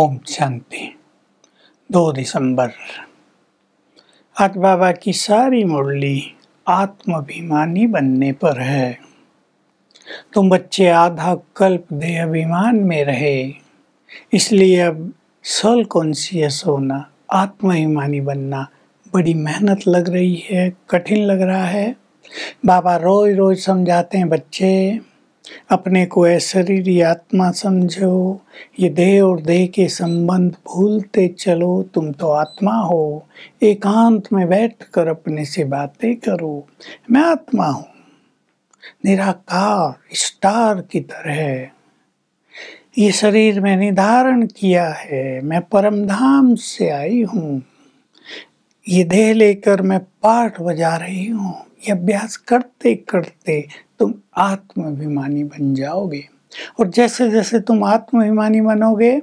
ओम शांति दो दिसंबर आज बाबा की सारी मुरली आत्माभिमानी बनने पर है तुम बच्चे आधा कल्प दे अभिमान में रहे इसलिए अब सल कॉन्सियस होना आत्माभिमानी बनना बड़ी मेहनत लग रही है कठिन लग रहा है बाबा रोज रोज समझाते हैं बच्चे अपने को यह शरीर या आत्मा समझो ये देह और देह के संबंध भूलते चलो तुम तो आत्मा हो एकांत में बैठ कर अपने से बातें करो मैं आत्मा हूँ निराकार स्टार की तरह ये शरीर मैंने धारण किया है मैं परम धाम से आई हूँ ये देह लेकर मैं पाठ बजा रही हूँ ये अभ्यास करते करते तुम आत्माभिमानी बन जाओगे और जैसे जैसे तुम आत्माभिमानी बनोगे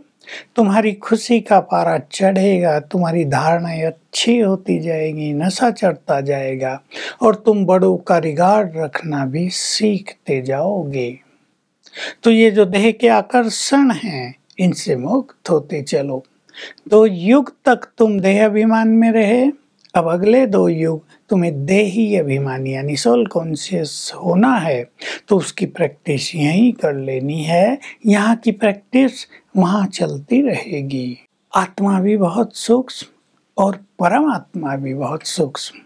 तुम्हारी खुशी का पारा चढ़ेगा तुम्हारी धारणाएं अच्छी होती जाएगी नशा चढ़ता जाएगा और तुम बड़ों का रिगार्ड रखना भी सीखते जाओगे तो ये जो देह के आकर्षण हैं इनसे मुक्त होते चलो दो युग तक तुम देह अभिमान में रहे अब अगले दो युग तुम्हें देही अभिमान यानी सोल कॉन्शियस होना है तो उसकी प्रैक्टिस यहीं कर लेनी है यहाँ की प्रैक्टिस वहाँ चलती रहेगी आत्मा भी बहुत सूक्ष्म और परमात्मा भी बहुत सूक्ष्म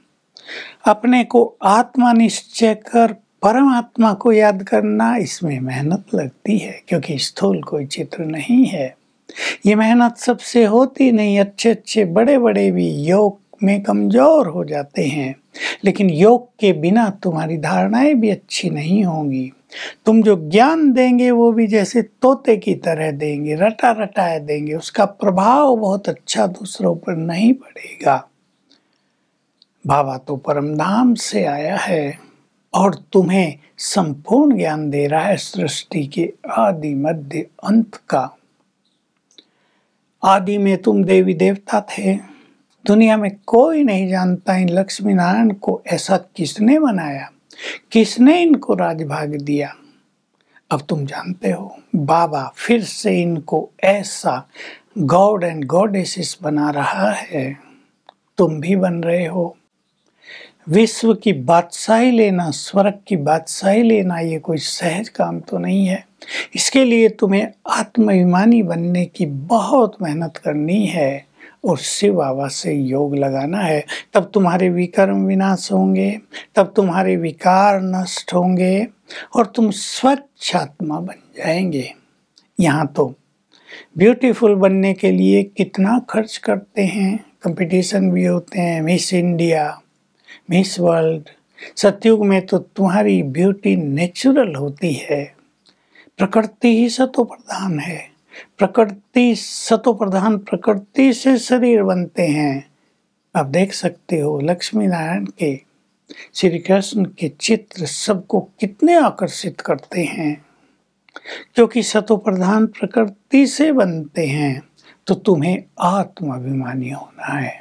अपने को आत्मा निश्चय कर परमात्मा को याद करना इसमें मेहनत लगती है क्योंकि स्थूल कोई चित्र नहीं है ये मेहनत सबसे होती नहीं अच्छे अच्छे बड़े बड़े भी योग में कमज़ोर हो जाते हैं लेकिन योग के बिना तुम्हारी धारणाएं भी अच्छी नहीं होंगी तुम जो ज्ञान देंगे वो भी जैसे तोते की तरह देंगे रटा रटाए देंगे उसका प्रभाव बहुत अच्छा दूसरों पर नहीं पड़ेगा बाबा तो परमधाम से आया है और तुम्हें संपूर्ण ज्ञान दे रहा है सृष्टि के आदि मध्य अंत का आदि में तुम देवी देवता थे दुनिया में कोई नहीं जानता इन लक्ष्मी नारायण को ऐसा किसने बनाया किसने इनको राजभाग दिया अब तुम जानते हो बाबा फिर से इनको ऐसा गॉड एंड गॉडेसिस बना रहा है तुम भी बन रहे हो विश्व की बादशाही लेना स्वर्ग की बादशाही लेना ये कोई सहज काम तो नहीं है इसके लिए तुम्हें आत्माभिमानी बनने की बहुत मेहनत करनी है और शिव बाबा से योग लगाना है तब तुम्हारे विकर्म विनाश होंगे तब तुम्हारे विकार नष्ट होंगे और तुम स्वच्छ आत्मा बन जाएंगे यहाँ तो ब्यूटीफुल बनने के लिए कितना खर्च करते हैं कंपटीशन भी होते हैं मिस इंडिया मिस वर्ल्ड सतयुग में तो तुम्हारी ब्यूटी नेचुरल होती है प्रकृति ही सतो प्रधान है प्रकृति सतो प्रधान प्रकृति से शरीर बनते हैं आप देख सकते हो लक्ष्मी नारायण के श्री कृष्ण के चित्र सबको कितने आकर्षित करते हैं क्योंकि सतो प्रधान प्रकृति से बनते हैं तो तुम्हें आत्माभिमानी होना है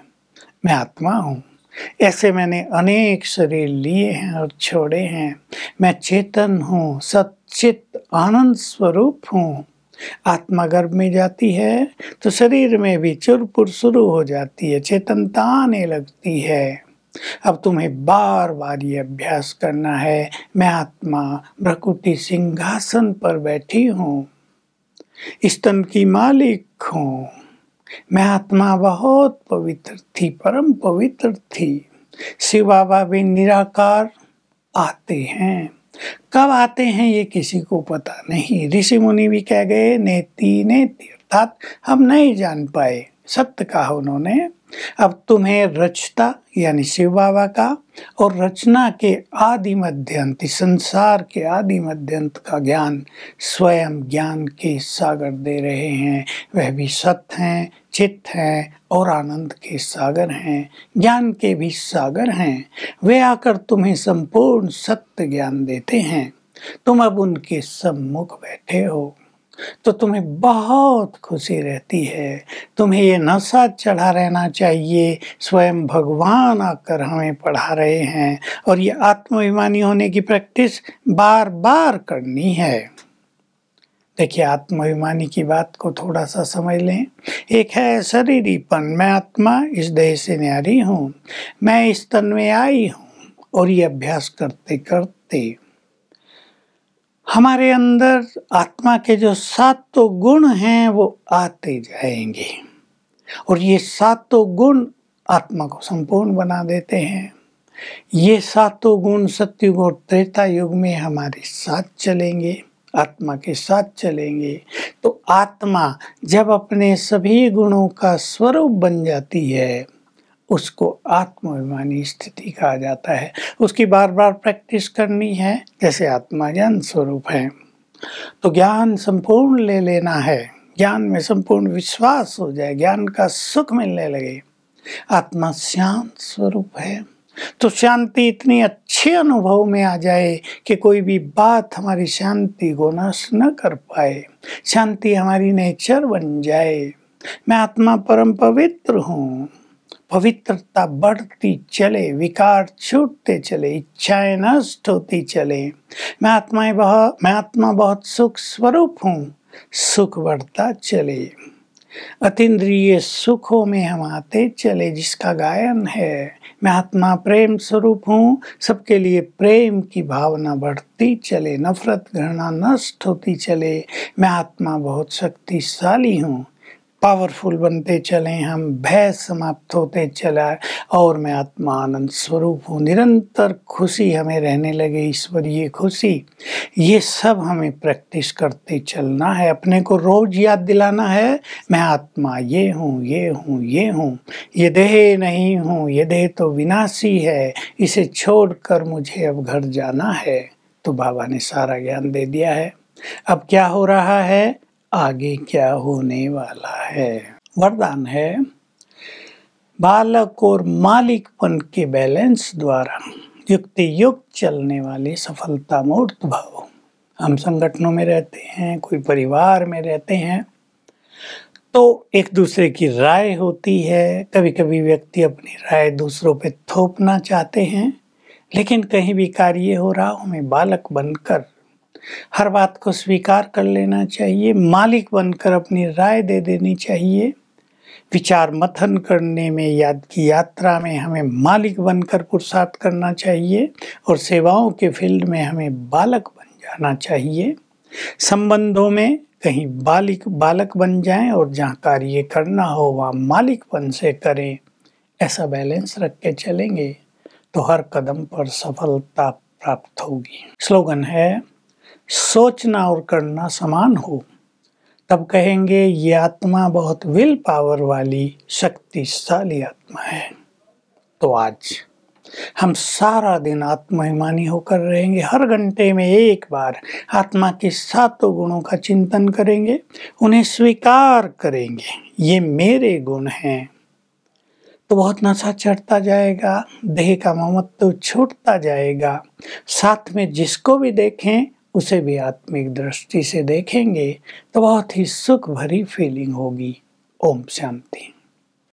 मैं आत्मा हूँ ऐसे मैंने अनेक शरीर लिए हैं और छोड़े हैं मैं चेतन हूँ सचित आनंद स्वरूप हूँ आत्मा गर्भ में जाती है तो शरीर में भी चुरपुर शुरू हो जाती है चेतनता आने लगती है अब तुम्हें बार बार ये अभ्यास करना है मैं आत्मा भ्रकुटी सिंहासन पर बैठी हूँ स्तन की मालिक हूँ मैं आत्मा बहुत पवित्र थी परम पवित्र थी शिव बाबा भी निराकार आते हैं कब आते हैं ये किसी को पता नहीं ऋषि मुनि भी कह गए नेति नेति अर्थात हम नहीं जान पाए सत्य कहा उन्होंने अब तुम्हें रचता यानी शिव बाबा का और रचना के आदि मध्यंत संसार के आदि मध्यंत का ज्ञान स्वयं ज्ञान के सागर दे रहे हैं वह भी सत्य हैं चित्त हैं और आनंद के सागर हैं ज्ञान के भी सागर हैं वे आकर तुम्हें संपूर्ण सत्य ज्ञान देते हैं तुम अब उनके सम्मुख बैठे हो तो तुम्हें बहुत खुशी रहती है तुम्हें ये नशा चढ़ा रहना चाहिए स्वयं भगवान आकर हमें पढ़ा रहे हैं और ये आत्माभिमानी होने की प्रैक्टिस बार बार करनी है देखिए आत्माभिमानी की बात को थोड़ा सा समझ लें एक है शरीरीपन मैं आत्मा इस देह से न्यारी हूँ मैं इस तन में आई हूँ और ये अभ्यास करते करते हमारे अंदर आत्मा के जो सातों गुण हैं वो आते जाएंगे और ये सातों गुण आत्मा को संपूर्ण बना देते हैं ये सातों गुण सत्युग और त्रेता युग में हमारे साथ चलेंगे आत्मा के साथ चलेंगे तो आत्मा जब अपने सभी गुणों का स्वरूप बन जाती है उसको आत्माभिमानी स्थिति कहा जाता है उसकी बार बार प्रैक्टिस करनी है जैसे आत्मा ज्ञान स्वरूप है तो ज्ञान संपूर्ण ले लेना है ज्ञान में संपूर्ण विश्वास हो जाए ज्ञान का सुख मिलने लगे आत्मा श्याम स्वरूप है तो शांति इतनी अच्छे अनुभव में आ जाए कि कोई भी बात हमारी शांति को नष्ट न कर पाए शांति हमारी नेचर बन जाए मैं आत्मा परम पवित्र हूँ पवित्रता बढ़ती चले विकार छूटते चले इच्छाएं नष्ट होती चले मैं आत्माएं बहुत मैं आत्मा बहुत सुख स्वरूप हूँ सुख बढ़ता चले अतीन्द्रिय सुखों में हम आते चले जिसका गायन है मैं आत्मा प्रेम स्वरूप हूँ सबके लिए प्रेम की भावना बढ़ती चले नफरत घृणा नष्ट होती चले मैं आत्मा बहुत शक्तिशाली हूँ पावरफुल बनते चले हम भय समाप्त होते चला और मैं आत्मा आनंद स्वरूप हूँ निरंतर खुशी हमें रहने लगे ईश्वरीय खुशी ये सब हमें प्रैक्टिस करते चलना है अपने को रोज याद दिलाना है मैं आत्मा ये हूँ ये हूँ ये हूँ ये देह नहीं हूँ ये देह तो विनाशी है इसे छोड़कर मुझे अब घर जाना है तो बाबा ने सारा ज्ञान दे दिया है अब क्या हो रहा है आगे क्या होने वाला है वरदान है बालक और मालिकपन के बैलेंस द्वारा युक्ति युक्त चलने वाली सफलता मूर्त भाव हम संगठनों में रहते हैं कोई परिवार में रहते हैं तो एक दूसरे की राय होती है कभी कभी व्यक्ति अपनी राय दूसरों पे थोपना चाहते हैं लेकिन कहीं भी कार्य हो रहा हो हमें बालक बनकर हर बात को स्वीकार कर लेना चाहिए मालिक बनकर अपनी राय दे देनी चाहिए विचार मथन करने में याद की यात्रा में हमें मालिक बनकर पुरुषार्थ करना चाहिए और सेवाओं के फील्ड में हमें बालक बन जाना चाहिए संबंधों में कहीं बालिक बालक बन जाएं और जहाँ कार्य करना हो वहाँ मालिकपन से करें ऐसा बैलेंस रख के चलेंगे तो हर कदम पर सफलता प्राप्त होगी स्लोगन है सोचना और करना समान हो तब कहेंगे ये आत्मा बहुत विल पावर वाली शक्तिशाली आत्मा है तो आज हम सारा दिन आत्माभिमानी होकर रहेंगे हर घंटे में एक बार आत्मा के सातों गुणों का चिंतन करेंगे उन्हें स्वीकार करेंगे ये मेरे गुण हैं तो बहुत नशा चढ़ता जाएगा देह का ममत्व छूटता जाएगा साथ में जिसको भी देखें उसे भी आत्मिक दृष्टि से देखेंगे तो बहुत ही सुख भरी फीलिंग होगी ओम शांति